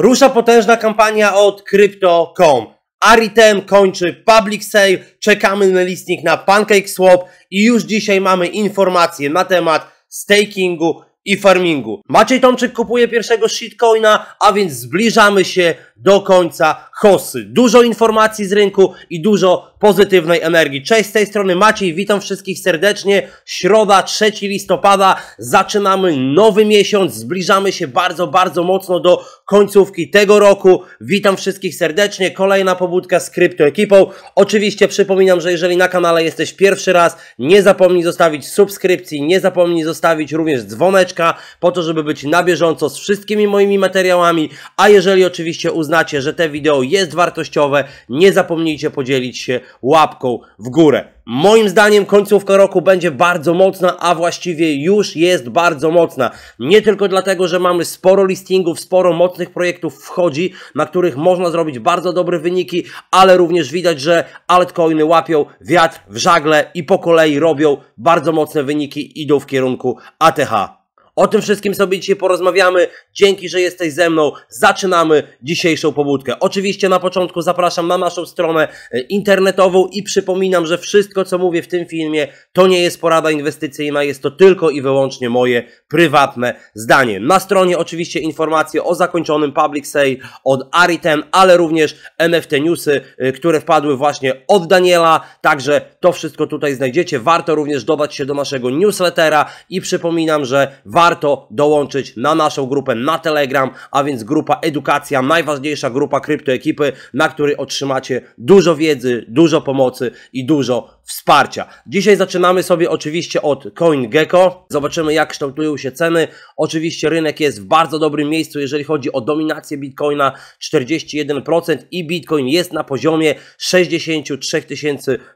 Rusza potężna kampania od Crypto.com. Aritem kończy public sale, czekamy na listnik na PancakeSwap i już dzisiaj mamy informacje na temat stakingu i farmingu. Maciej Tomczyk kupuje pierwszego shitcoina, a więc zbliżamy się do końca hossy. Dużo informacji z rynku i dużo pozytywnej energii. Cześć z tej strony Maciej, witam wszystkich serdecznie. Środa 3 listopada, zaczynamy nowy miesiąc, zbliżamy się bardzo, bardzo mocno do końcówki tego roku. Witam wszystkich serdecznie, kolejna pobudka z kryptoekipą. Oczywiście przypominam, że jeżeli na kanale jesteś pierwszy raz, nie zapomnij zostawić subskrypcji, nie zapomnij zostawić również dzwoneczka, po to, żeby być na bieżąco z wszystkimi moimi materiałami, a jeżeli oczywiście uznasz uznacie, że te wideo jest wartościowe, nie zapomnijcie podzielić się łapką w górę. Moim zdaniem końcówka roku będzie bardzo mocna, a właściwie już jest bardzo mocna. Nie tylko dlatego, że mamy sporo listingów, sporo mocnych projektów wchodzi, na których można zrobić bardzo dobre wyniki, ale również widać, że altcoiny łapią wiatr w żagle i po kolei robią bardzo mocne wyniki, idą w kierunku ATH. O tym wszystkim sobie dzisiaj porozmawiamy. Dzięki, że jesteś ze mną. Zaczynamy dzisiejszą pobudkę. Oczywiście na początku zapraszam na naszą stronę e, internetową i przypominam, że wszystko co mówię w tym filmie to nie jest porada inwestycyjna, jest to tylko i wyłącznie moje prywatne zdanie. Na stronie oczywiście informacje o zakończonym public sale od Ariten, ale również NFT newsy, e, które wpadły właśnie od Daniela, także to wszystko tutaj znajdziecie. Warto również dodać się do naszego newslettera i przypominam, że warto warto dołączyć na naszą grupę na Telegram, a więc grupa Edukacja, najważniejsza grupa kryptoekipy, na której otrzymacie dużo wiedzy, dużo pomocy i dużo wsparcia. Dzisiaj zaczynamy sobie oczywiście od CoinGecko. Zobaczymy jak kształtują się ceny. Oczywiście rynek jest w bardzo dobrym miejscu, jeżeli chodzi o dominację Bitcoina 41% i Bitcoin jest na poziomie 63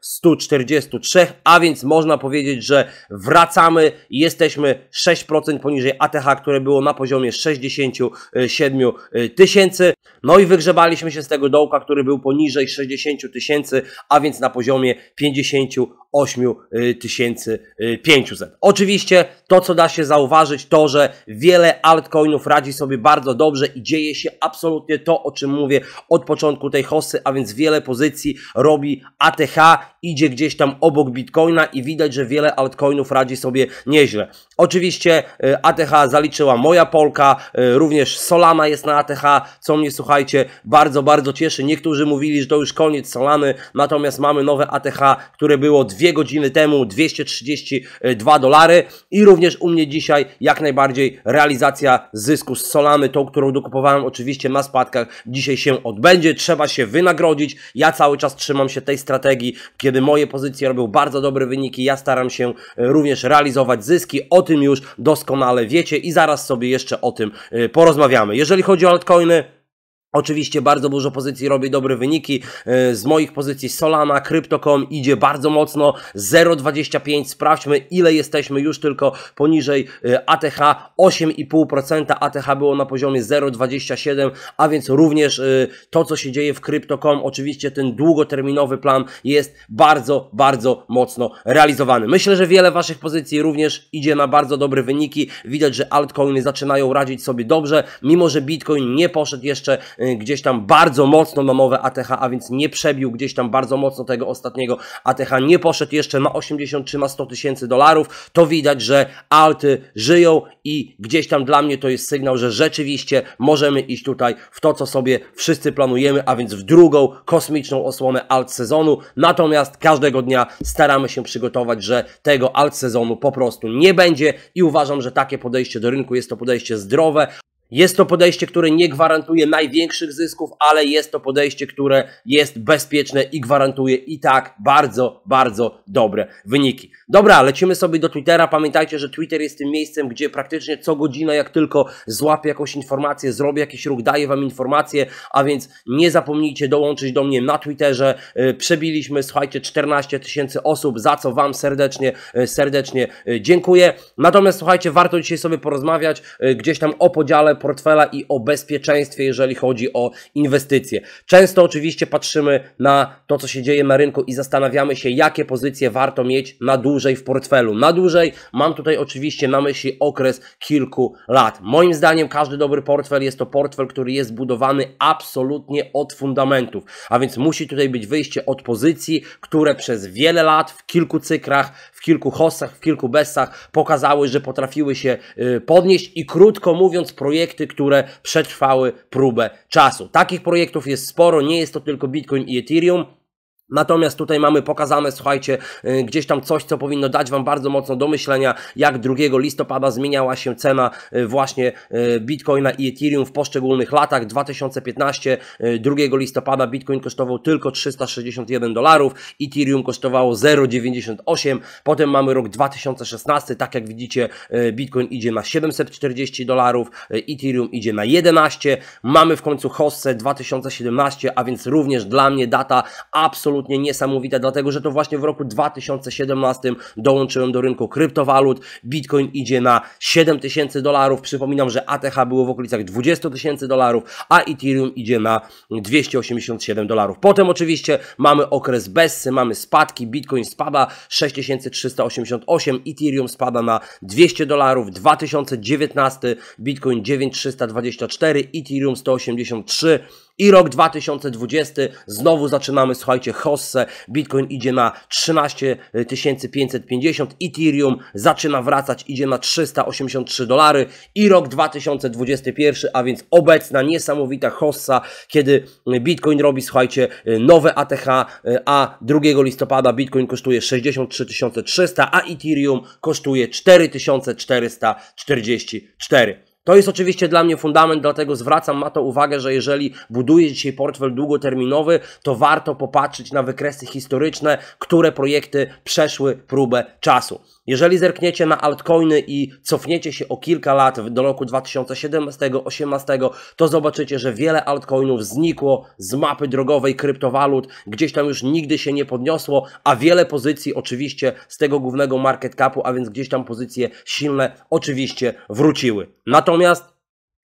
143, a więc można powiedzieć, że wracamy i jesteśmy 6% poniżej ATH, które było na poziomie 67 tysięcy. No i wygrzebaliśmy się z tego dołka, który był poniżej 60 tysięcy, a więc na poziomie 50 8500. Oczywiście to, co da się zauważyć, to, że wiele altcoinów radzi sobie bardzo dobrze i dzieje się absolutnie to, o czym mówię od początku tej hossy, a więc wiele pozycji robi ATH, idzie gdzieś tam obok Bitcoina i widać, że wiele altcoinów radzi sobie nieźle. Oczywiście e, ATH zaliczyła moja Polka, e, również Solana jest na ATH, co mnie słuchajcie bardzo, bardzo cieszy. Niektórzy mówili, że to już koniec Solany, natomiast mamy nowe ATH, które które było dwie godziny temu 232 dolary i również u mnie dzisiaj jak najbardziej realizacja zysku z Solamy, tą, którą dokupowałem oczywiście na spadkach, dzisiaj się odbędzie, trzeba się wynagrodzić. Ja cały czas trzymam się tej strategii, kiedy moje pozycje robią bardzo dobre wyniki, ja staram się e, również realizować zyski, o tym już doskonale wiecie i zaraz sobie jeszcze o tym e, porozmawiamy. Jeżeli chodzi o altcoiny, Oczywiście bardzo dużo pozycji robi dobre wyniki. E, z moich pozycji Solana, Crypto.com idzie bardzo mocno. 0,25. Sprawdźmy ile jesteśmy już tylko poniżej ATH. 8,5% ATH było na poziomie 0,27, a więc również e, to co się dzieje w Crypto.com, oczywiście ten długoterminowy plan jest bardzo, bardzo mocno realizowany. Myślę, że wiele Waszych pozycji również idzie na bardzo dobre wyniki. Widać, że altcoiny zaczynają radzić sobie dobrze, mimo że Bitcoin nie poszedł jeszcze e, Y, gdzieś tam bardzo mocno mamowe ATH, a więc nie przebił gdzieś tam bardzo mocno tego ostatniego ATH, nie poszedł jeszcze, ma 83, ma 100 tysięcy dolarów, to widać, że alty żyją i gdzieś tam dla mnie to jest sygnał, że rzeczywiście możemy iść tutaj w to, co sobie wszyscy planujemy, a więc w drugą kosmiczną osłonę alt sezonu. Natomiast każdego dnia staramy się przygotować, że tego alt sezonu po prostu nie będzie i uważam, że takie podejście do rynku jest to podejście zdrowe, jest to podejście, które nie gwarantuje największych zysków, ale jest to podejście, które jest bezpieczne i gwarantuje i tak bardzo, bardzo dobre wyniki. Dobra, lecimy sobie do Twittera. Pamiętajcie, że Twitter jest tym miejscem, gdzie praktycznie co godzina, jak tylko złapię jakąś informację, zrobię jakiś ruch, daję Wam informację, a więc nie zapomnijcie dołączyć do mnie na Twitterze. Y, przebiliśmy, słuchajcie, 14 tysięcy osób, za co Wam serdecznie, y, serdecznie y, dziękuję. Natomiast, słuchajcie, warto dzisiaj sobie porozmawiać gdzieś tam o podziale portfela i o bezpieczeństwie, jeżeli chodzi o inwestycje. Często oczywiście patrzymy na to, co się dzieje na rynku i zastanawiamy się, jakie pozycje warto mieć na dłużej w portfelu. Na dłużej mam tutaj oczywiście na myśli okres kilku lat. Moim zdaniem każdy dobry portfel jest to portfel, który jest budowany absolutnie od fundamentów, a więc musi tutaj być wyjście od pozycji, które przez wiele lat, w kilku cykrach, w kilku hossach, w kilku bessach pokazały, że potrafiły się y, podnieść i krótko mówiąc projekt projekty, które przetrwały próbę czasu. Takich projektów jest sporo, nie jest to tylko Bitcoin i Ethereum. Natomiast tutaj mamy pokazane, słuchajcie, y, gdzieś tam coś, co powinno dać Wam bardzo mocno do myślenia, jak 2 listopada zmieniała się cena y, właśnie y, Bitcoina i Ethereum w poszczególnych latach. 2015, 2 listopada Bitcoin kosztował tylko 361 dolarów, Ethereum kosztowało 0,98, potem mamy rok 2016, tak jak widzicie Bitcoin idzie na 740 dolarów, Ethereum idzie na 11, mamy w końcu Hossę 2017, a więc również dla mnie data absolutnie absolutnie niesamowite, dlatego że to właśnie w roku 2017 dołączyłem do rynku kryptowalut. Bitcoin idzie na 7 tysięcy dolarów. Przypominam, że ATH było w okolicach 20 tysięcy dolarów, a Ethereum idzie na 287 dolarów. Potem oczywiście mamy okres bezsy, mamy spadki. Bitcoin spada 6388, Ethereum spada na 200 dolarów, 2019 Bitcoin 9324, Ethereum 183, i rok 2020, znowu zaczynamy, słuchajcie, hossę, Bitcoin idzie na 13 550, Ethereum zaczyna wracać, idzie na 383 dolary i rok 2021, a więc obecna niesamowita hossa, kiedy Bitcoin robi, słuchajcie, nowe ATH, a 2 listopada Bitcoin kosztuje 63 300, a Ethereum kosztuje 4444. To jest oczywiście dla mnie fundament, dlatego zwracam na to uwagę, że jeżeli buduje dzisiaj portfel długoterminowy, to warto popatrzeć na wykresy historyczne, które projekty przeszły próbę czasu. Jeżeli zerkniecie na altcoiny i cofniecie się o kilka lat do roku 2017 2018 to zobaczycie, że wiele altcoinów znikło z mapy drogowej kryptowalut, gdzieś tam już nigdy się nie podniosło, a wiele pozycji oczywiście z tego głównego market capu, a więc gdzieś tam pozycje silne oczywiście wróciły. Natomiast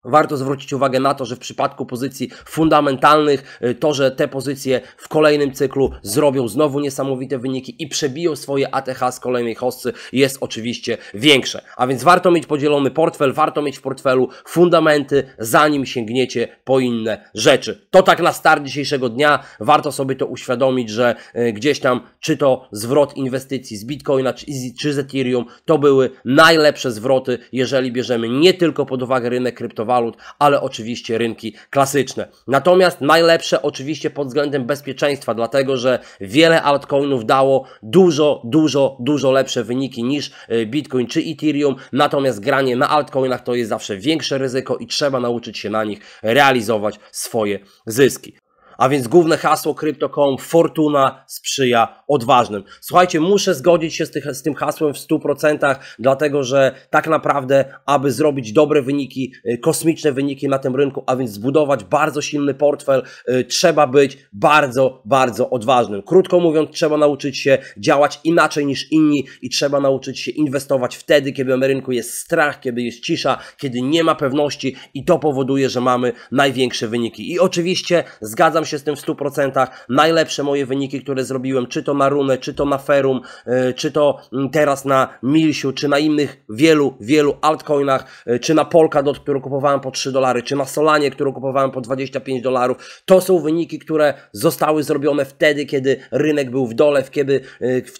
Warto zwrócić uwagę na to, że w przypadku pozycji fundamentalnych, y, to, że te pozycje w kolejnym cyklu zrobią znowu niesamowite wyniki i przebiją swoje ATH z kolejnej hostcy, jest oczywiście większe. A więc warto mieć podzielony portfel, warto mieć w portfelu fundamenty, zanim sięgniecie po inne rzeczy. To tak na start dzisiejszego dnia. Warto sobie to uświadomić, że y, gdzieś tam, czy to zwrot inwestycji z Bitcoina, czy z Ethereum, to były najlepsze zwroty, jeżeli bierzemy nie tylko pod uwagę rynek kryptowalut kryptowalut, ale oczywiście rynki klasyczne. Natomiast najlepsze oczywiście pod względem bezpieczeństwa, dlatego że wiele altcoinów dało dużo, dużo, dużo lepsze wyniki niż y, Bitcoin czy Ethereum, natomiast granie na altcoinach to jest zawsze większe ryzyko i trzeba nauczyć się na nich realizować swoje zyski. A więc główne hasło Crypto.com Fortuna sprzyja odważnym. Słuchajcie, muszę zgodzić się z, tych, z tym hasłem w 100%, dlatego że tak naprawdę, aby zrobić dobre wyniki, y, kosmiczne wyniki na tym rynku, a więc zbudować bardzo silny portfel, y, trzeba być bardzo, bardzo odważnym. Krótko mówiąc, trzeba nauczyć się działać inaczej niż inni i trzeba nauczyć się inwestować wtedy, kiedy na rynku jest strach, kiedy jest cisza, kiedy nie ma pewności i to powoduje, że mamy największe wyniki. I oczywiście zgadzam się z tym w 100%. Najlepsze moje wyniki, które zrobiłem, czy to na Marunę, czy to na Ferum, e, czy to mm, teraz na Milsiu, czy na innych wielu, wielu altcoinach, e, czy na Polkadot, którą kupowałem po 3 dolary, czy na Solanie, którą kupowałem po 25 dolarów. To są wyniki, które zostały zrobione wtedy, kiedy rynek był w dole, kiedy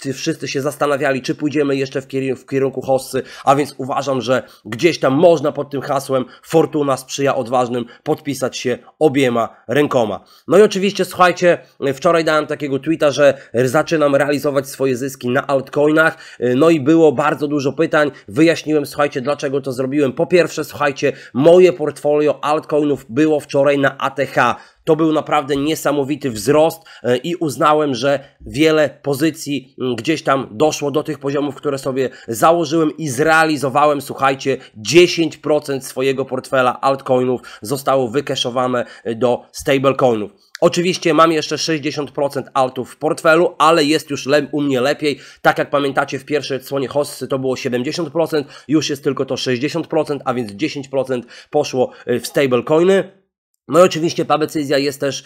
e, wszyscy się zastanawiali, czy pójdziemy jeszcze w kierunku, w kierunku hossy, a więc uważam, że gdzieś tam można pod tym hasłem Fortuna sprzyja odważnym podpisać się obiema rękoma. No i oczywiście, słuchajcie, wczoraj dałem takiego tweeta, że za zaczynam realizować swoje zyski na altcoinach. Y, no i było bardzo dużo pytań. Wyjaśniłem, słuchajcie, dlaczego to zrobiłem. Po pierwsze, słuchajcie, moje portfolio altcoinów było wczoraj na ATH. To był naprawdę niesamowity wzrost e, i uznałem, że wiele pozycji gdzieś tam doszło do tych poziomów, które sobie założyłem i zrealizowałem, słuchajcie, 10% swojego portfela altcoinów zostało wykeszowane e, do stablecoinów. Oczywiście mam jeszcze 60% altów w portfelu, ale jest już u mnie lepiej. Tak jak pamiętacie w pierwszej odsłonie Hossy to było 70%, już jest tylko to 60%, a więc 10% poszło e, w stablecoiny. No i oczywiście ta decyzja jest też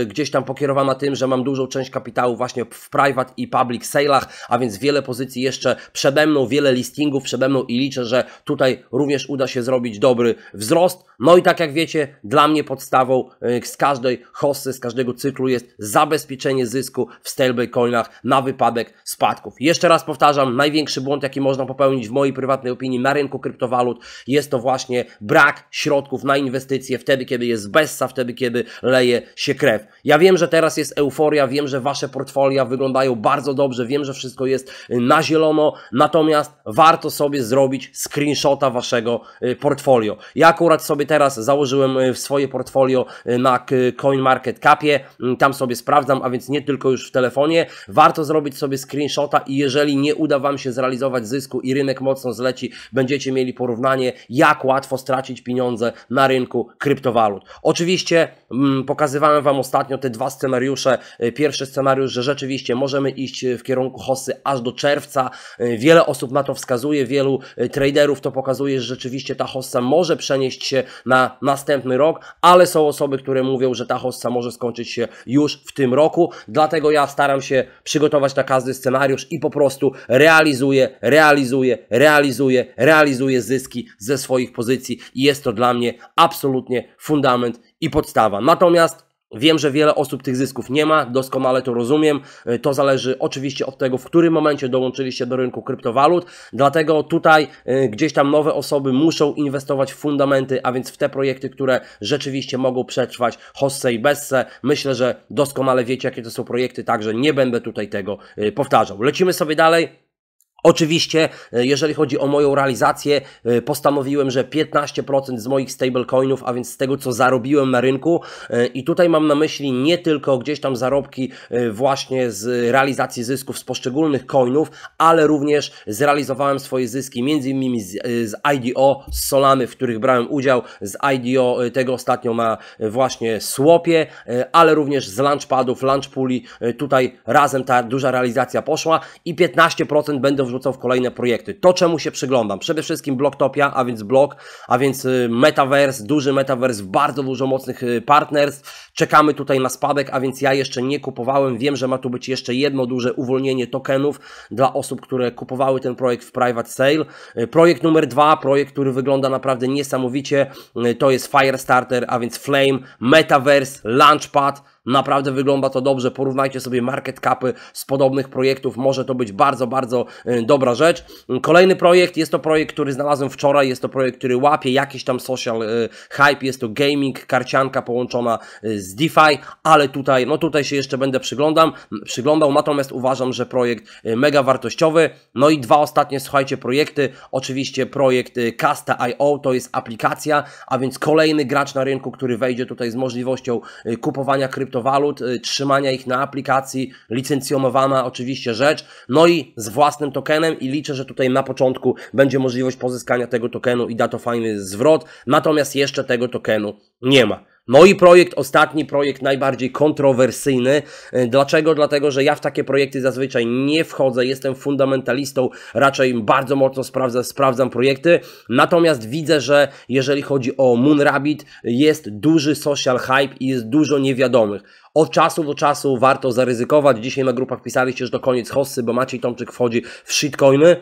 y, gdzieś tam pokierowana tym, że mam dużą część kapitału właśnie w private i public sale'ach, a więc wiele pozycji jeszcze przede mną, wiele listingów przede mną i liczę, że tutaj również uda się zrobić dobry wzrost. No i tak jak wiecie, dla mnie podstawą y, z każdej hossy, z każdego cyklu jest zabezpieczenie zysku w stablecoinach na wypadek spadków. Jeszcze raz powtarzam, największy błąd jaki można popełnić w mojej prywatnej opinii na rynku kryptowalut jest to właśnie brak środków na inwestycje wtedy, kiedy jest pessa wtedy, kiedy leje się krew. Ja wiem, że teraz jest euforia, wiem, że wasze portfolia wyglądają bardzo dobrze, wiem, że wszystko jest na zielono, natomiast warto sobie zrobić screenshota waszego y, portfolio. Ja akurat sobie teraz założyłem y, swoje portfolio y, na CoinMarketCapie, mm, tam sobie sprawdzam, a więc nie tylko już w telefonie. Warto zrobić sobie screenshota i jeżeli nie uda wam się zrealizować zysku i rynek mocno zleci, będziecie mieli porównanie, jak łatwo stracić pieniądze na rynku kryptowalut. Oczywiście mm, pokazywałem Wam ostatnio te dwa scenariusze. E, pierwszy scenariusz, że rzeczywiście możemy iść e, w kierunku hossy aż do czerwca. E, wiele osób na to wskazuje, wielu traderów to pokazuje, że rzeczywiście ta hossa może przenieść się na następny rok, ale są osoby, które mówią, że ta hossa może skończyć się już w tym roku. Dlatego ja staram się przygotować na każdy scenariusz i po prostu realizuję, realizuję, realizuję, realizuję zyski ze swoich pozycji i jest to dla mnie absolutnie fundament i podstawa. Natomiast Wiem, że wiele osób tych zysków nie ma, doskonale to rozumiem. Y, to zależy oczywiście od tego, w którym momencie dołączyliście do rynku kryptowalut. Dlatego tutaj y, gdzieś tam nowe osoby muszą inwestować w fundamenty, a więc w te projekty, które rzeczywiście mogą przetrwać hossę i bezse. Myślę, że doskonale wiecie, jakie to są projekty, także nie będę tutaj tego y, powtarzał. Lecimy sobie dalej. Oczywiście, e, jeżeli chodzi o moją realizację, e, postanowiłem, że 15% z moich stablecoinów, a więc z tego, co zarobiłem na rynku, e, i tutaj mam na myśli nie tylko gdzieś tam zarobki właśnie z realizacji zysków z poszczególnych coinów, ale również zrealizowałem swoje zyski m.in. Z, z IDO, z Solany, w których brałem udział, z IDO tego ostatnio na właśnie Słopie, ale również z launchpadów, launchpuli. Tutaj razem ta duża realizacja poszła i 15% będę wrzucał w kolejne projekty. To czemu się przyglądam? Przede wszystkim Blocktopia, a więc blog, a więc y, Metaverse, duży Metaverse, bardzo dużo mocnych y, partnerstw. Czekamy tutaj na spadek, a więc ja jeszcze nie kupowałem. Wiem, że ma tu być jeszcze jedno duże uwolnienie tokenów dla osób, które kupowały ten projekt w private sale. Y, projekt numer dwa, projekt, który wygląda naprawdę niesamowicie, to jest Firestarter, a więc Flame, Metaverse, Launchpad, Naprawdę wygląda to dobrze. Porównajcie sobie market capy z podobnych projektów. Może to być bardzo, bardzo y, dobra rzecz. Kolejny projekt jest to projekt, który znalazłem wczoraj. Jest to projekt, który łapie jakiś tam social y, hype. Jest to gaming, karcianka połączona y, z DeFi, ale tutaj, no tutaj się jeszcze będę przyglądam, przyglądał. Natomiast uważam, że projekt mega wartościowy. No i dwa ostatnie, słuchajcie, projekty. Oczywiście projekt Casta.io to jest aplikacja, a więc kolejny gracz na rynku, który wejdzie tutaj z możliwością kupowania kryptowalut kryptowalut, y, trzymania ich na aplikacji, licencjonowana oczywiście rzecz, no i z własnym tokenem i liczę, że tutaj na początku będzie możliwość pozyskania tego tokenu i da to fajny zwrot, natomiast jeszcze tego tokenu nie ma. No i projekt, ostatni projekt, najbardziej kontrowersyjny. E, dlaczego? Dlatego, że ja w takie projekty zazwyczaj nie wchodzę, jestem fundamentalistą, raczej bardzo mocno sprawdzam, sprawdzam projekty. Natomiast widzę, że jeżeli chodzi o Moon Rabbit jest duży social hype i jest dużo niewiadomych. Od czasu do czasu warto zaryzykować. Dzisiaj na grupach pisaliście, że do koniec hossy, bo Maciej Tomczyk wchodzi w shitcoiny.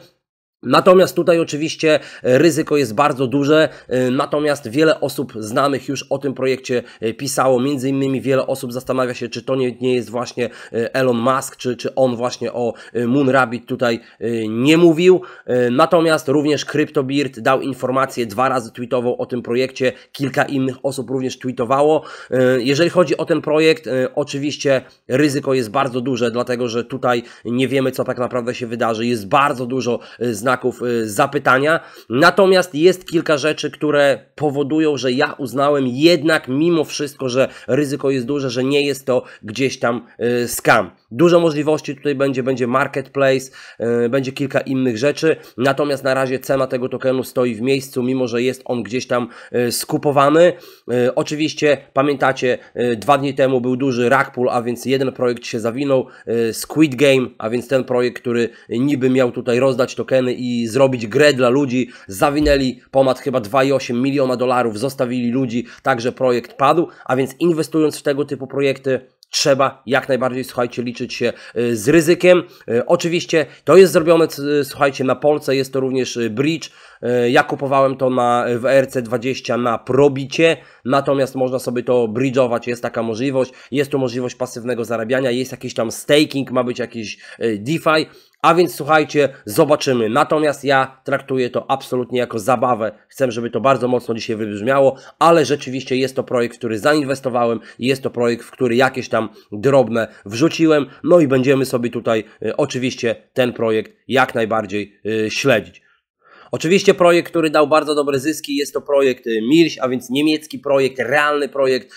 Natomiast tutaj oczywiście e, ryzyko jest bardzo duże, e, natomiast wiele osób znanych już o tym projekcie e, pisało, między innymi wiele osób zastanawia się, czy to nie, nie jest właśnie Elon Musk, czy, czy on właśnie o Moon Rabbit tutaj nie mówił. Natomiast również CryptoBeard dał informację, dwa razy tweetował o tym projekcie, kilka innych osób również tweetowało. Jeżeli chodzi o ten projekt, oczywiście ryzyko jest bardzo duże, dlatego że tutaj nie wiemy, co tak naprawdę się wydarzy, jest bardzo dużo znanych znaków y, zapytania. Natomiast jest kilka rzeczy, które powodują, że ja uznałem jednak mimo wszystko, że ryzyko jest duże, że nie jest to gdzieś tam y, skam. Dużo możliwości tutaj będzie, będzie marketplace, yy, będzie kilka innych rzeczy, natomiast na razie cena tego tokenu stoi w miejscu, mimo że jest on gdzieś tam yy, skupowany. Yy, oczywiście pamiętacie, dwa dni temu był duży Rackpool, a więc jeden projekt się zawinął, Squid Game, a więc ten projekt, który niby miał tutaj rozdać tokeny i zrobić grę dla ludzi, zawinęli ponad chyba 2,8 miliona dolarów, zostawili ludzi, także projekt padł, a więc inwestując w tego typu projekty, trzeba jak najbardziej, słuchajcie, liczyć się y, z ryzykiem. Y, oczywiście to jest zrobione, y, słuchajcie, na Polsce, jest to również bridge. Ja kupowałem to na WRC20 e na probicie, natomiast można sobie to bridge'ować, jest taka możliwość. Jest tu możliwość pasywnego zarabiania, jest jakiś tam staking, ma być jakiś DeFi. A więc słuchajcie, zobaczymy. Natomiast ja traktuję to absolutnie jako zabawę. Chcę, żeby to bardzo mocno dzisiaj wybrzmiało, ale rzeczywiście jest to projekt, w który zainwestowałem i jest to projekt, w który jakieś tam drobne wrzuciłem. No i będziemy sobie tutaj y, oczywiście ten projekt jak najbardziej y, śledzić. Oczywiście projekt, który dał bardzo dobre zyski, jest to projekt y, Milch, a więc niemiecki projekt, realny projekt,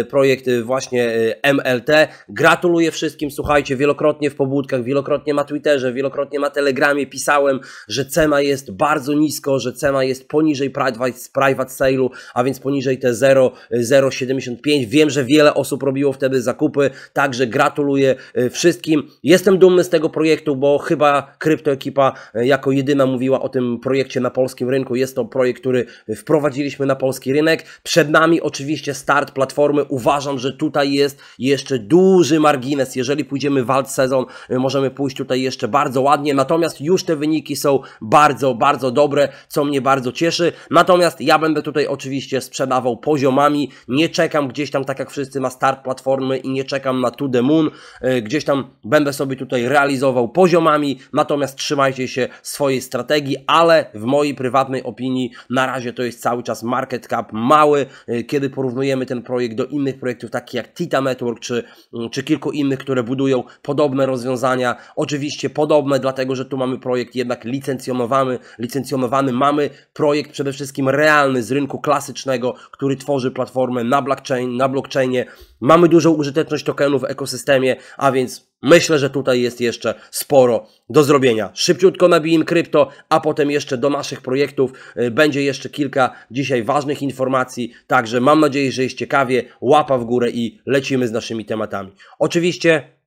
y, projekt y, właśnie MLT. Gratuluję wszystkim, słuchajcie, wielokrotnie w pobudkach, wielokrotnie na Twitterze, wielokrotnie na Telegramie pisałem, że cena jest bardzo nisko, że cena jest poniżej private, private sale'u, a więc poniżej te 0,75. Wiem, że wiele osób robiło wtedy zakupy, także gratuluję wszystkim. Jestem dumny z tego projektu, bo chyba kryptoekipa jako jedyna mówiła o tym projekcie projekcie na polskim rynku. Jest to projekt, który wprowadziliśmy na polski rynek. Przed nami oczywiście start platformy. Uważam, że tutaj jest jeszcze duży margines. Jeżeli pójdziemy alt sezon, możemy pójść tutaj jeszcze bardzo ładnie. Natomiast już te wyniki są bardzo, bardzo dobre, co mnie bardzo cieszy. Natomiast ja będę tutaj oczywiście sprzedawał poziomami. Nie czekam gdzieś tam, tak jak wszyscy, na start platformy i nie czekam na to the moon. E, gdzieś tam będę sobie tutaj realizował poziomami. Natomiast trzymajcie się swojej strategii, ale w mojej prywatnej opinii na razie to jest cały czas market cap mały, e, kiedy porównujemy ten projekt do innych projektów takich jak Tita Network czy, mm, czy kilku innych, które budują podobne rozwiązania. Oczywiście podobne, dlatego że tu mamy projekt jednak licencjonowany, licencjonowany. mamy projekt przede wszystkim realny z rynku klasycznego, który tworzy platformę na, blockchain, na blockchainie. Mamy dużą użyteczność tokenów w ekosystemie, a więc Myślę, że tutaj jest jeszcze sporo do zrobienia. Szybciutko nabijmy krypto, a potem jeszcze do naszych projektów y, będzie jeszcze kilka dzisiaj ważnych informacji. Także mam nadzieję, że jest ciekawie. Łapa w górę i lecimy z naszymi tematami. Oczywiście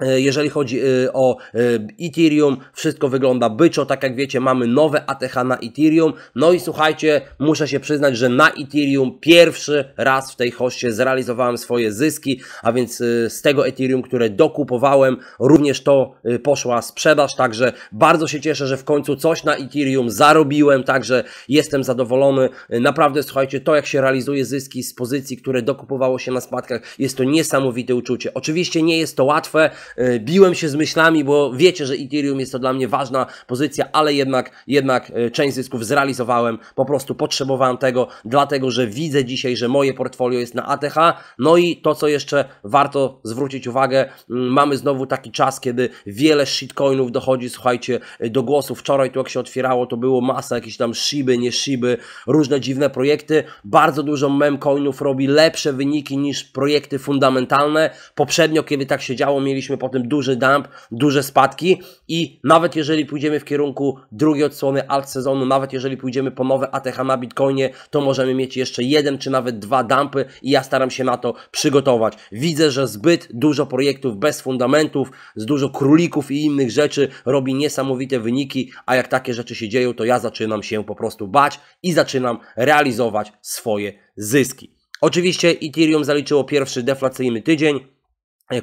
E, jeżeli chodzi e, o e, Ethereum, wszystko wygląda byczo, tak jak wiecie, mamy nowe ATH na Ethereum. No i słuchajcie, muszę się przyznać, że na Ethereum pierwszy raz w tej hoście zrealizowałem swoje zyski, a więc z tego Ethereum, które dokupowałem, również to poszła sprzedaż, także bardzo się cieszę, że w końcu coś na Ethereum zarobiłem, także jestem zadowolony. Naprawdę, słuchajcie, to jak się realizuje zyski z pozycji, które dokupowało się na spadkach, jest to niesamowite uczucie. Oczywiście nie jest to łatwe, E, biłem się z myślami, bo wiecie, że Ethereum jest to dla mnie ważna pozycja, ale jednak, jednak e, część zysków zrealizowałem, po prostu potrzebowałem tego, dlatego że widzę dzisiaj, że moje portfolio jest na ATH. No i to, co jeszcze warto zwrócić uwagę, mm, mamy znowu taki czas, kiedy wiele shitcoinów dochodzi, słuchajcie, e, do głosu. Wczoraj tu jak się otwierało, to było masa jakieś tam shiby, nie shiby, różne dziwne projekty. Bardzo dużo memcoinów robi lepsze wyniki niż projekty fundamentalne. Poprzednio, kiedy tak się działo, mieliśmy potem duży dump, duże spadki i nawet jeżeli pójdziemy w kierunku drugiej odsłony alt sezonu, nawet jeżeli pójdziemy po nowe ATH na Bitcoinie, to możemy mieć jeszcze jeden czy nawet dwa dumpy i ja staram się na to przygotować. Widzę, że zbyt dużo projektów bez fundamentów, z dużo królików i innych rzeczy robi niesamowite wyniki, a jak takie rzeczy się dzieją, to ja zaczynam się po prostu bać i zaczynam realizować swoje zyski. Oczywiście Ethereum zaliczyło pierwszy deflacyjny tydzień.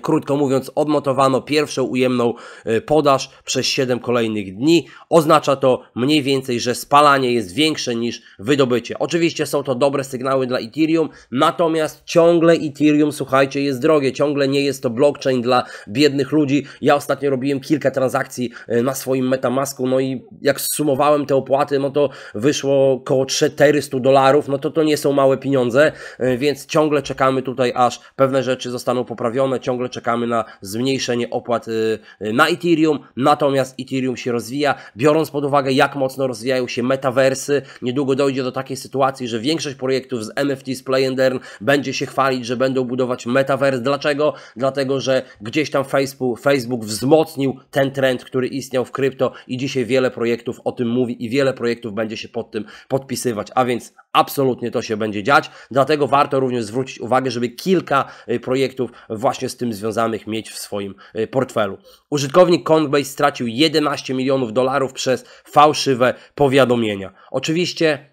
Krótko mówiąc, odnotowano pierwszą ujemną e, podaż przez 7 kolejnych dni. Oznacza to mniej więcej, że spalanie jest większe niż wydobycie. Oczywiście są to dobre sygnały dla Ethereum, natomiast ciągle Ethereum, słuchajcie, jest drogie. Ciągle nie jest to blockchain dla biednych ludzi. Ja ostatnio robiłem kilka transakcji e, na swoim Metamasku, no i jak sumowałem te opłaty, no to wyszło około 400 dolarów, no to to nie są małe pieniądze, e, więc ciągle czekamy tutaj, aż pewne rzeczy zostaną poprawione, ciągle ciągle czekamy na zmniejszenie opłat y, y, na Ethereum, natomiast Ethereum się rozwija, biorąc pod uwagę jak mocno rozwijają się metaversy, niedługo dojdzie do takiej sytuacji, że większość projektów z NFT z Play and Earn będzie się chwalić, że będą budować metavers. Dlaczego? Dlatego, że gdzieś tam Facebook, Facebook wzmocnił ten trend, który istniał w krypto i dzisiaj wiele projektów o tym mówi i wiele projektów będzie się pod tym podpisywać, a więc Absolutnie to się będzie dziać, dlatego warto również zwrócić uwagę, żeby kilka y, projektów właśnie z tym związanych mieć w swoim y, portfelu. Użytkownik Coinbase stracił 11 milionów dolarów przez fałszywe powiadomienia. Oczywiście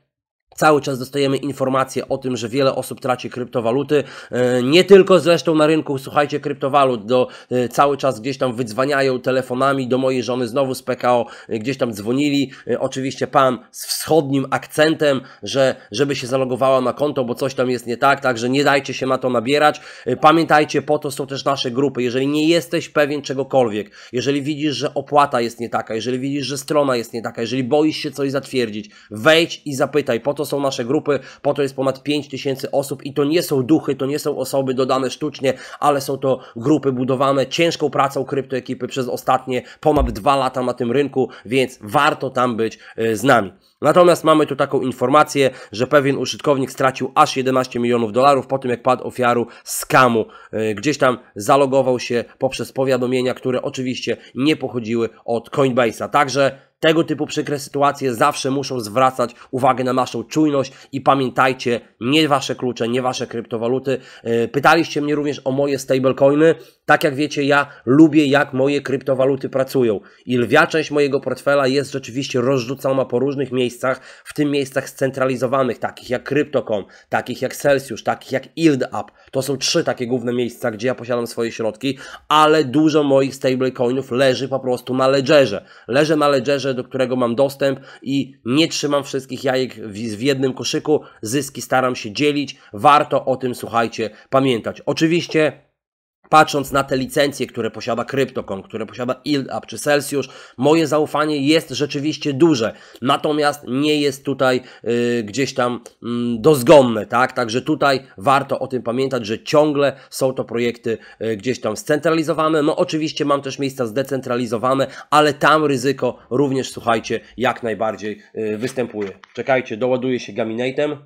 Cały czas dostajemy informacje o tym, że wiele osób traci kryptowaluty. E, nie tylko zresztą na rynku, słuchajcie, kryptowalut. Do, e, cały czas gdzieś tam wydzwaniają telefonami do mojej żony znowu z PKO. E, gdzieś tam dzwonili. Oczywiście pan z wschodnim akcentem, że żeby się zalogowała na konto, bo coś tam jest nie tak. Także nie dajcie się na to nabierać. Pamiętajcie, po to są też nasze grupy. Jeżeli nie jesteś pewien czegokolwiek, jeżeli widzisz, że opłata jest nie taka, jeżeli widzisz, że strona jest nie taka, jeżeli boisz się coś zatwierdzić, wejdź i zapytaj. Po to to są nasze grupy, po to jest ponad 5000 osób i to nie są duchy, to nie są osoby dodane sztucznie, ale są to grupy budowane ciężką pracą kryptoekipy przez ostatnie ponad dwa lata na tym rynku, więc warto tam być e, z nami. Natomiast mamy tu taką informację, że pewien użytkownik stracił aż 11 milionów dolarów po tym, jak padł ofiarą skamu. E, gdzieś tam zalogował się poprzez powiadomienia, które oczywiście nie pochodziły od Coinbase'a. Także tego typu przykre sytuacje zawsze muszą zwracać uwagę na naszą czujność i pamiętajcie, nie wasze klucze, nie wasze kryptowaluty. E, pytaliście mnie również o moje stablecoiny. Tak jak wiecie, ja lubię jak moje kryptowaluty pracują i lwia część mojego portfela jest rzeczywiście rozrzucona po różnych miejscach miejscach, w tym miejscach scentralizowanych, takich jak Crypto.com, takich jak Celsius, takich jak YieldUp. To są trzy takie główne miejsca, gdzie ja posiadam swoje środki, ale dużo moich stablecoinów leży po prostu na ledgerze. Leży na ledgerze, do którego mam dostęp i nie trzymam wszystkich jajek w, w jednym koszyku. Zyski staram się dzielić. Warto o tym, słuchajcie, pamiętać. Oczywiście patrząc na te licencje, które posiada Kryptokon, które posiada ILAP czy Celsius, moje zaufanie jest rzeczywiście duże. Natomiast nie jest tutaj y, gdzieś tam y, dozgonne, tak? Także tutaj warto o tym pamiętać, że ciągle są to projekty y, gdzieś tam scentralizowane. No oczywiście mam też miejsca zdecentralizowane, ale tam ryzyko również, słuchajcie, jak najbardziej y, występuje. Czekajcie, doładuje się gaminatem.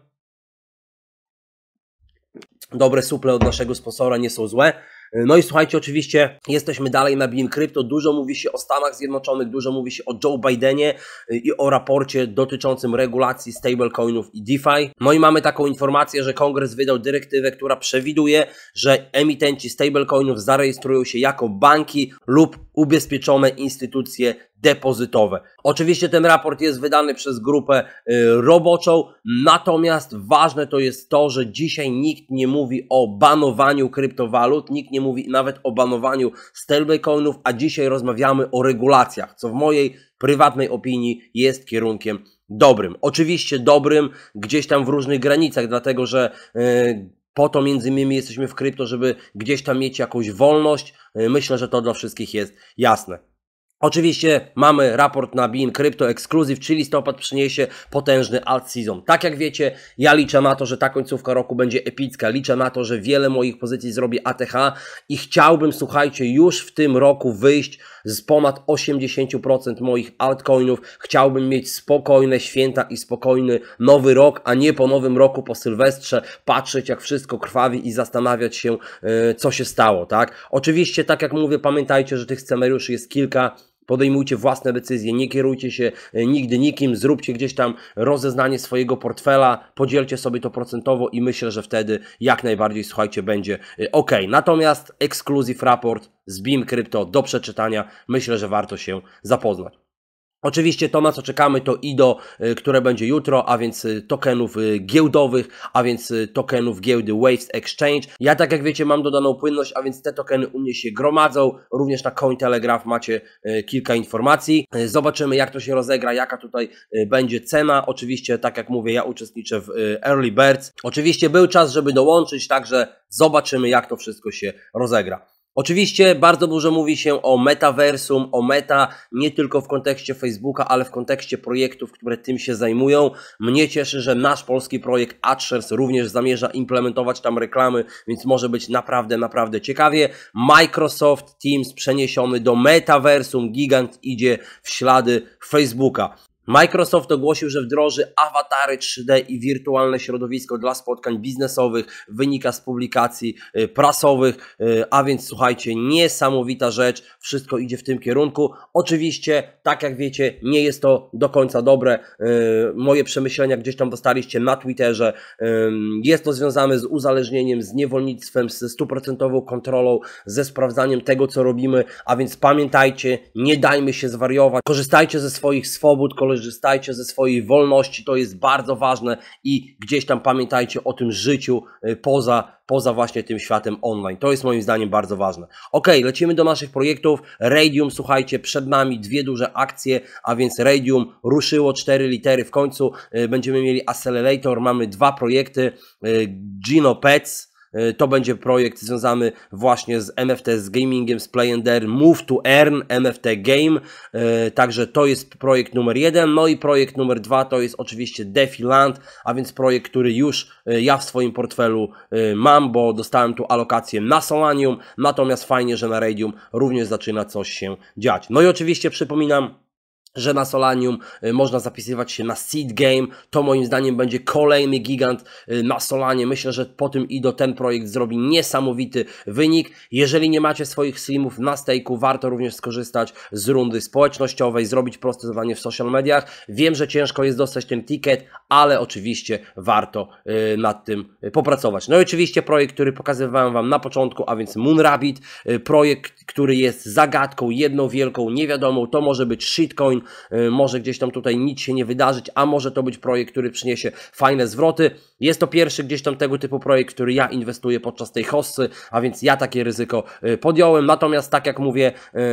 Dobre suple od naszego sponsora nie są złe. No i słuchajcie, oczywiście jesteśmy dalej na bin Crypto. Dużo mówi się o Stanach Zjednoczonych, dużo mówi się o Joe Bidenie y, i o raporcie dotyczącym regulacji stablecoinów i DeFi. No i mamy taką informację, że kongres wydał dyrektywę, która przewiduje, że emitenci stablecoinów zarejestrują się jako banki lub ubezpieczone instytucje depozytowe. Oczywiście ten raport jest wydany przez grupę y, roboczą, natomiast ważne to jest to, że dzisiaj nikt nie mówi o banowaniu kryptowalut, nikt nie mówi nawet o banowaniu stablecoinów, a dzisiaj rozmawiamy o regulacjach, co w mojej prywatnej opinii jest kierunkiem dobrym. Oczywiście dobrym gdzieś tam w różnych granicach, dlatego że yy, po to między innymi jesteśmy w krypto, żeby gdzieś tam mieć jakąś wolność. Y, myślę, że to dla wszystkich jest jasne. Oczywiście mamy raport na bin Crypto Exclusive, czyli listopad przyniesie potężny alt season. Tak jak wiecie, ja liczę na to, że ta końcówka roku będzie epicka. Liczę na to, że wiele moich pozycji zrobi ATH i chciałbym, słuchajcie, już w tym roku wyjść z ponad 80% moich altcoinów. Chciałbym mieć spokojne święta i spokojny nowy rok, a nie po nowym roku, po Sylwestrze patrzeć jak wszystko krwawi i zastanawiać się, e, co się stało, tak? Oczywiście, tak jak mówię, pamiętajcie, że tych scenariuszy jest kilka. Podejmujcie własne decyzje, nie kierujcie się e, nigdy nikim, zróbcie gdzieś tam rozeznanie swojego portfela, podzielcie sobie to procentowo i myślę, że wtedy jak najbardziej, słuchajcie, będzie e, ok. Natomiast Exclusive Raport z BIM Crypto do przeczytania, myślę, że warto się zapoznać. Oczywiście to, na co czekamy, to IDO, które będzie jutro, a więc y, tokenów y, giełdowych, a więc y, tokenów giełdy Waves Exchange. Ja, tak jak wiecie, mam dodaną płynność, a więc te tokeny u mnie się gromadzą. Również na Cointelegraph macie kilka informacji. Zobaczymy, jak to się rozegra, jaka tutaj będzie cena. Oczywiście, tak jak mówię, ja uczestniczę w Early Birds. Oczywiście był czas, żeby dołączyć, także zobaczymy, jak to wszystko się rozegra. Oczywiście bardzo dużo mówi się o metaversum, o meta, nie tylko w kontekście Facebooka, ale w kontekście projektów, które tym się zajmują. Mnie cieszy, że nasz polski projekt AdShares również zamierza implementować tam reklamy, więc może być naprawdę, naprawdę ciekawie. Microsoft Teams przeniesiony do metaversum, gigant idzie w ślady Facebooka. Microsoft ogłosił, że wdroży awatary 3D i wirtualne środowisko dla spotkań biznesowych. Wynika z publikacji y, prasowych, y, a więc słuchajcie, niesamowita rzecz. Wszystko idzie w tym kierunku. Oczywiście, tak jak wiecie, nie jest to do końca dobre. Y, moje przemyślenia gdzieś tam dostaliście na Twitterze. Jest to związane z uzależnieniem, z niewolnictwem, z stuprocentową kontrolą, ze sprawdzaniem tego, co robimy. A więc pamiętajcie, nie dajmy się zwariować. Korzystajcie ze swoich swobód, koleżanek korzystajcie ze swojej wolności, to jest bardzo ważne i gdzieś tam pamiętajcie o tym życiu y, poza, poza właśnie tym światem online. To jest moim zdaniem bardzo ważne. Ok, lecimy do naszych projektów. Radium, słuchajcie, przed nami dwie duże akcje, a więc Radium ruszyło cztery litery w końcu. Y, będziemy mieli Accelerator, mamy dwa projekty, y, Gino Pets, E, to będzie projekt związany właśnie z MFT, z gamingiem, z Play and Earn, Move to Earn, MFT Game. E, także to jest projekt numer jeden. No i projekt numer dwa to jest oczywiście Defiland, a więc projekt, który już e, ja w swoim portfelu mam, bo dostałem tu alokację na Solanium. Natomiast fajnie, że na Radium również zaczyna coś się dziać. No i oczywiście przypominam, że na Solanium y, można zapisywać się na Seed Game. To moim zdaniem będzie kolejny gigant y, na Solanie. Myślę, że po tym IDO ten projekt zrobi niesamowity wynik. Jeżeli nie macie swoich slimów na stake'u, warto również skorzystać z rundy społecznościowej, zrobić proste zadanie w social mediach. Wiem, że ciężko jest dostać ten ticket, ale oczywiście warto y, nad tym popracować. No i oczywiście projekt, który pokazywałem Wam na początku, a więc Moon Rabbit, Projekt, który jest zagadką, jedną wielką niewiadomą. To może być shitcoin, nim y, może gdzieś tam tutaj nic się nie wydarzyć, a może to być projekt, który przyniesie fajne zwroty. Jest to pierwszy gdzieś tam tego typu projekt, który ja inwestuję podczas tej hossy, a więc ja takie ryzyko y, podjąłem. Natomiast tak jak mówię,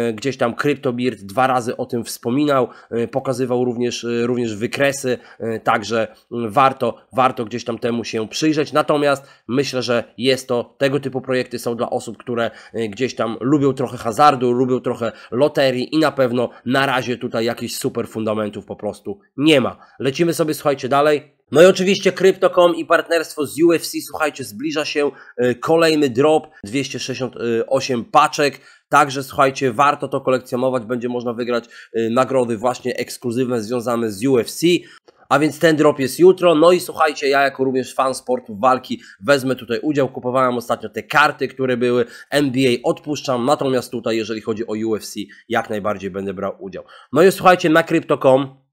y, gdzieś tam CryptoBeard dwa razy o tym wspominał, pokazywał również, również wykresy, także warto, warto gdzieś tam temu się przyjrzeć. Natomiast myślę, że jest to, tego typu projekty są dla osób, które gdzieś tam lubią trochę hazardu, lubią trochę loterii i na pewno na razie tutaj jak jakichś super fundamentów po prostu nie ma. Lecimy sobie, słuchajcie, dalej. No i oczywiście Crypto.com i partnerstwo z UFC, słuchajcie, zbliża się y, kolejny drop, 268 paczek, Także słuchajcie, warto to kolekcjonować, będzie można wygrać y, nagrody właśnie ekskluzywne związane z UFC a więc ten drop jest jutro. No i słuchajcie, ja jako również fan sportu walki wezmę tutaj udział. Kupowałem ostatnio te karty, które były NBA, odpuszczam, natomiast tutaj, jeżeli chodzi o UFC, jak najbardziej będę brał udział. No i słuchajcie, na Crypto.com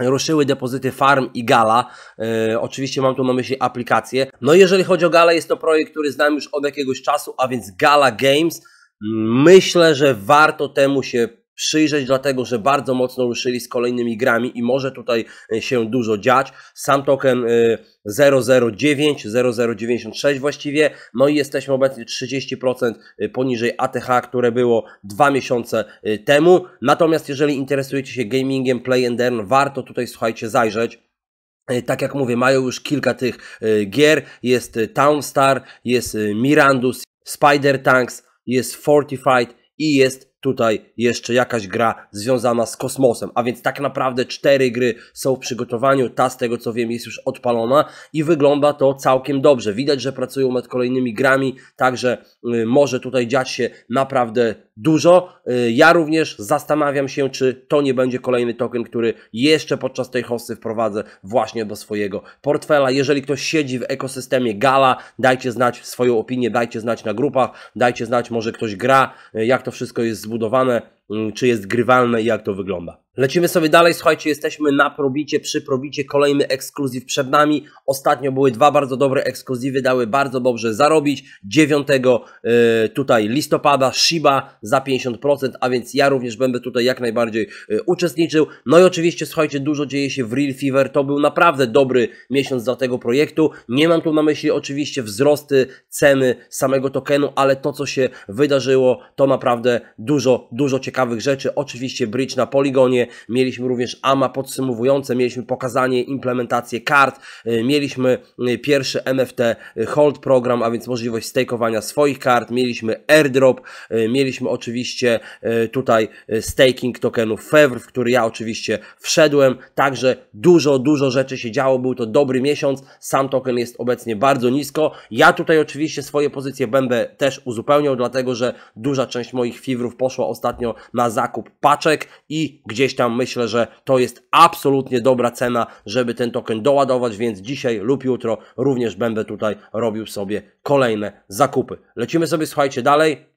ruszyły depozyty Farm i Gala. E, oczywiście mam tu na myśli aplikację. No jeżeli chodzi o Gala, jest to projekt, który znam już od jakiegoś czasu, a więc Gala Games. Myślę, że warto temu się przyjrzeć, dlatego że bardzo mocno ruszyli z kolejnymi grami i może tutaj e, się dużo dziać. Sam token 009, e, 0096 właściwie, no i jesteśmy obecnie 30% e, poniżej ATH, które było dwa miesiące temu. Natomiast jeżeli interesujecie się gamingiem, play and earn, warto tutaj słuchajcie zajrzeć. Tak jak mówię, mają już kilka tych gier. Jest Townstar, jest Mirandus, Spider Tanks, jest Fortified i jest tutaj jeszcze jakaś gra związana z kosmosem. A więc tak naprawdę cztery gry są w przygotowaniu. Ta z tego co wiem jest już odpalona i wygląda to całkiem dobrze. Widać, że pracują nad kolejnymi grami, także y, może tutaj dziać się naprawdę dużo. Y, ja również zastanawiam się, czy to nie będzie kolejny token, który jeszcze podczas tej hosty wprowadzę właśnie do swojego portfela. Jeżeli ktoś siedzi w ekosystemie Gala, dajcie znać swoją opinię, dajcie znać na grupach, dajcie znać, może ktoś gra, y, jak to wszystko jest zbudowane Mm, czy jest grywalne i jak to wygląda. Lecimy sobie dalej, słuchajcie, jesteśmy na probicie, przy probicie, kolejny ekskluzyw przed nami. Ostatnio były dwa bardzo dobre ekskluzywy, dały bardzo dobrze zarobić. 9 y, e, tutaj listopada Shiba za 50%, a więc ja również będę tutaj jak najbardziej e, uczestniczył. No i oczywiście, słuchajcie, dużo dzieje się w Real Fever, to był naprawdę dobry miesiąc dla tego projektu. Nie mam tu na myśli oczywiście wzrosty ceny samego tokenu, ale to co się wydarzyło, to naprawdę dużo, dużo ciekawe ciekawych rzeczy. Oczywiście bridge na poligonie, mieliśmy również AMA podsumowujące, mieliśmy pokazanie, implementację kart, y, mieliśmy y, pierwszy MFT hold program, a więc możliwość stakeowania swoich kart, mieliśmy airdrop, y, mieliśmy oczywiście tutaj staking tokenów Fevr, w który ja oczywiście wszedłem, także dużo, dużo rzeczy się działo, był to dobry miesiąc, sam token jest obecnie bardzo nisko, ja tutaj oczywiście swoje pozycje będę też uzupełniał, dlatego że duża część moich fiwrów poszła ostatnio na zakup paczek i gdzieś tam myślę, że to jest absolutnie dobra cena, żeby ten token doładować, więc dzisiaj lub jutro również będę tutaj robił sobie kolejne zakupy. Lecimy sobie, słuchajcie, dalej.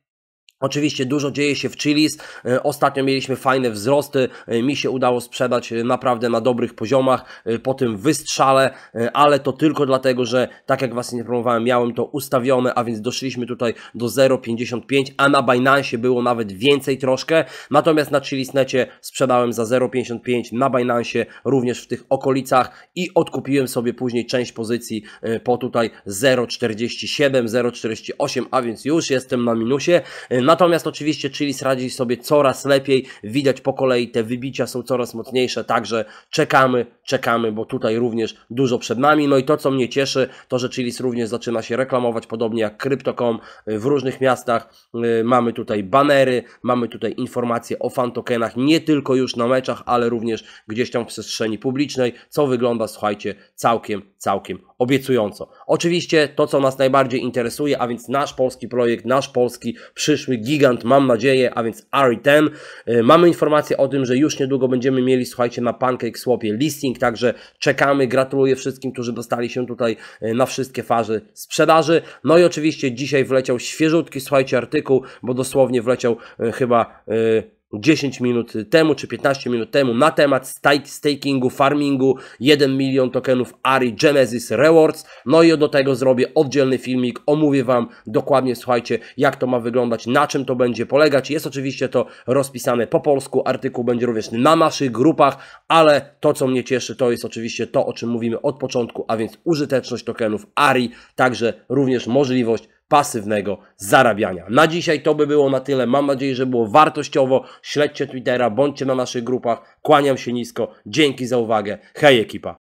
Oczywiście dużo dzieje się w Chilis. E, ostatnio mieliśmy fajne wzrosty. E, mi się udało sprzedać e, naprawdę na dobrych poziomach po tym wystrzale, ale to tylko dlatego, że tak jak Was informowałem, miałem to ustawione, a więc doszliśmy tutaj do 0,55, a na Binance było nawet więcej troszkę. Natomiast na Necie sprzedałem za 0,55, na Binance również w tych okolicach i odkupiłem sobie później część pozycji po tutaj 0,47, 0,48, a więc już jestem na minusie. Natomiast oczywiście Chilis radzi sobie coraz lepiej, widać po kolei te wybicia są coraz mocniejsze, także czekamy, czekamy, bo tutaj również dużo przed nami. No i to, co mnie cieszy, to, że Chilis również zaczyna się reklamować, podobnie jak Crypto.com y, w różnych miastach. Y, mamy tutaj banery, mamy tutaj informacje o fantokenach, nie tylko już na meczach, ale również gdzieś tam w przestrzeni publicznej, co wygląda, słuchajcie, całkiem, całkiem obiecująco. Oczywiście to, co nas najbardziej interesuje, a więc nasz polski projekt, nasz polski przyszły gigant, mam nadzieję, a więc RE10. Y, mamy informację o tym, że już niedługo będziemy mieli, słuchajcie, na Pancake Swapie listing, także czekamy. Gratuluję wszystkim, którzy dostali się tutaj y, na wszystkie fazy sprzedaży. No i oczywiście dzisiaj wleciał świeżutki, słuchajcie, artykuł, bo dosłownie wleciał y, chyba... Yy, 10 minut temu czy 15 minut temu na temat stakingu, farmingu, 1 milion tokenów ARI Genesis Rewards. No i do tego zrobię oddzielny filmik, omówię Wam dokładnie, słuchajcie, jak to ma wyglądać, na czym to będzie polegać. Jest oczywiście to rozpisane po polsku, artykuł będzie również na naszych grupach, ale to, co mnie cieszy, to jest oczywiście to, o czym mówimy od początku, a więc użyteczność tokenów ARI, także również możliwość pasywnego zarabiania. Na dzisiaj to by było na tyle. Mam nadzieję, że było wartościowo. Śledźcie Twittera, bądźcie na naszych grupach. Kłaniam się nisko. Dzięki za uwagę. Hej ekipa!